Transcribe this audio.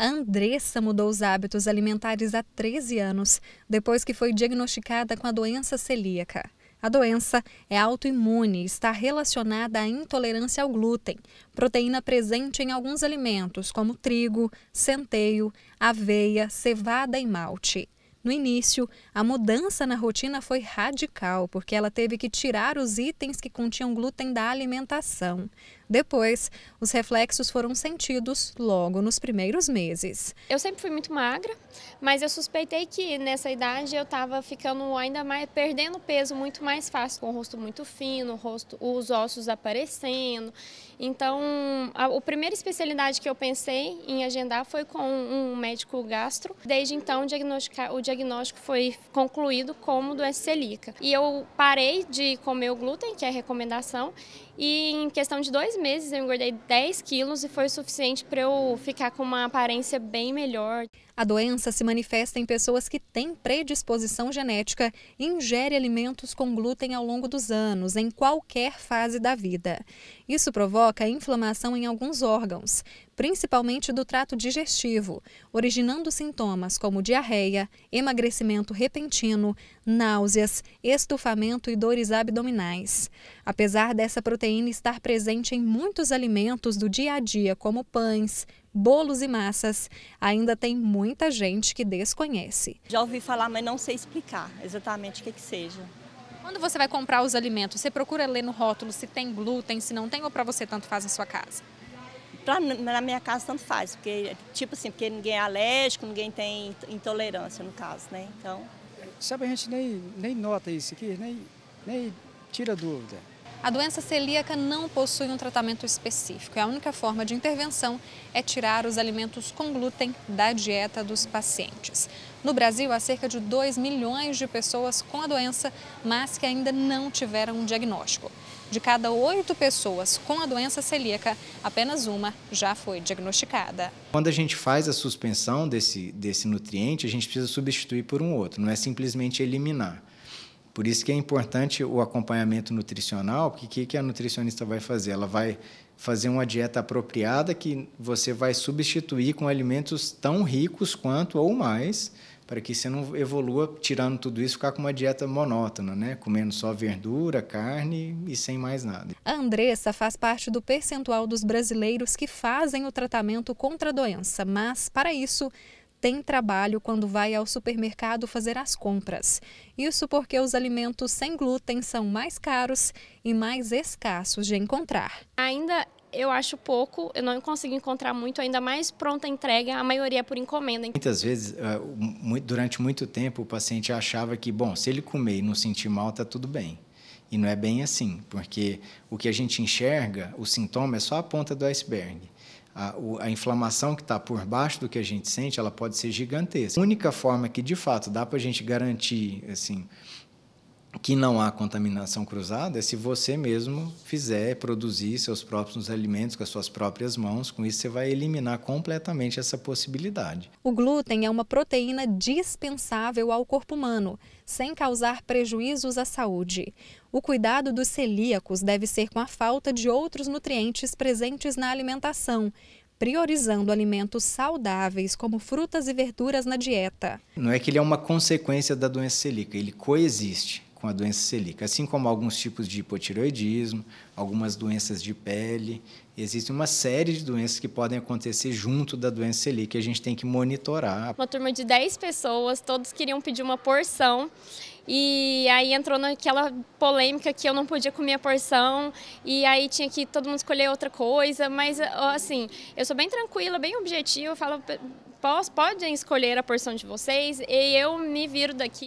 A Andressa mudou os hábitos alimentares há 13 anos, depois que foi diagnosticada com a doença celíaca. A doença é autoimune e está relacionada à intolerância ao glúten, proteína presente em alguns alimentos, como trigo, centeio, aveia, cevada e malte. No início, a mudança na rotina foi radical, porque ela teve que tirar os itens que continham glúten da alimentação. Depois, os reflexos foram sentidos logo nos primeiros meses. Eu sempre fui muito magra, mas eu suspeitei que nessa idade eu estava ficando ainda mais, perdendo peso muito mais fácil, com o rosto muito fino, rosto, os ossos aparecendo. Então, a, a primeira especialidade que eu pensei em agendar foi com um médico gastro. Desde então, o diagnóstico foi concluído como doença celíaca. E eu parei de comer o glúten, que é a recomendação, e em questão de dois meses eu engordei 10 quilos e foi o suficiente para eu ficar com uma aparência bem melhor. A doença se manifesta em pessoas que têm predisposição genética e ingerem alimentos com glúten ao longo dos anos, em qualquer fase da vida. Isso provoca inflamação em alguns órgãos, principalmente do trato digestivo, originando sintomas como diarreia, emagrecimento repentino, náuseas, estufamento e dores abdominais. Apesar dessa proteína, proteína estar presente em muitos alimentos do dia a dia, como pães, bolos e massas, ainda tem muita gente que desconhece. Já ouvi falar, mas não sei explicar exatamente o que, que seja. Quando você vai comprar os alimentos, você procura ler no rótulo se tem glúten, se não tem, ou para você tanto faz na sua casa? Pra, na minha casa tanto faz, porque tipo assim, porque ninguém é alérgico, ninguém tem intolerância no caso, né? Então. Sabe, a gente nem, nem nota isso aqui, nem, nem tira dúvida. A doença celíaca não possui um tratamento específico. A única forma de intervenção é tirar os alimentos com glúten da dieta dos pacientes. No Brasil, há cerca de 2 milhões de pessoas com a doença, mas que ainda não tiveram um diagnóstico. De cada oito pessoas com a doença celíaca, apenas uma já foi diagnosticada. Quando a gente faz a suspensão desse, desse nutriente, a gente precisa substituir por um outro, não é simplesmente eliminar. Por isso que é importante o acompanhamento nutricional, porque o que, que a nutricionista vai fazer? Ela vai fazer uma dieta apropriada que você vai substituir com alimentos tão ricos quanto ou mais, para que você não evolua tirando tudo isso, ficar com uma dieta monótona, né? Comendo só verdura, carne e sem mais nada. A Andressa faz parte do percentual dos brasileiros que fazem o tratamento contra a doença, mas para isso tem trabalho quando vai ao supermercado fazer as compras. Isso porque os alimentos sem glúten são mais caros e mais escassos de encontrar. Ainda eu acho pouco, eu não consigo encontrar muito, ainda mais pronta entrega, a maioria é por encomenda. Muitas vezes, eh, durante muito tempo, o paciente achava que, bom, se ele comer e não sentir mal, está tudo bem. E não é bem assim, porque o que a gente enxerga, o sintoma, é só a ponta do iceberg a, a inflamação que está por baixo do que a gente sente, ela pode ser gigantesca. A única forma que, de fato, dá para a gente garantir, assim, que não há contaminação cruzada é se você mesmo fizer, produzir seus próprios alimentos com as suas próprias mãos. Com isso, você vai eliminar completamente essa possibilidade. O glúten é uma proteína dispensável ao corpo humano, sem causar prejuízos à saúde. O cuidado dos celíacos deve ser com a falta de outros nutrientes presentes na alimentação, priorizando alimentos saudáveis, como frutas e verduras na dieta. Não é que ele é uma consequência da doença celíaca, ele coexiste com a doença celíaca, assim como alguns tipos de hipotiroidismo, algumas doenças de pele. Existe uma série de doenças que podem acontecer junto da doença celíaca e a gente tem que monitorar. Uma turma de 10 pessoas, todos queriam pedir uma porção e aí entrou naquela polêmica que eu não podia comer a porção e aí tinha que todo mundo escolher outra coisa, mas assim, eu sou bem tranquila, bem objetiva, falo, podem escolher a porção de vocês e eu me viro daqui.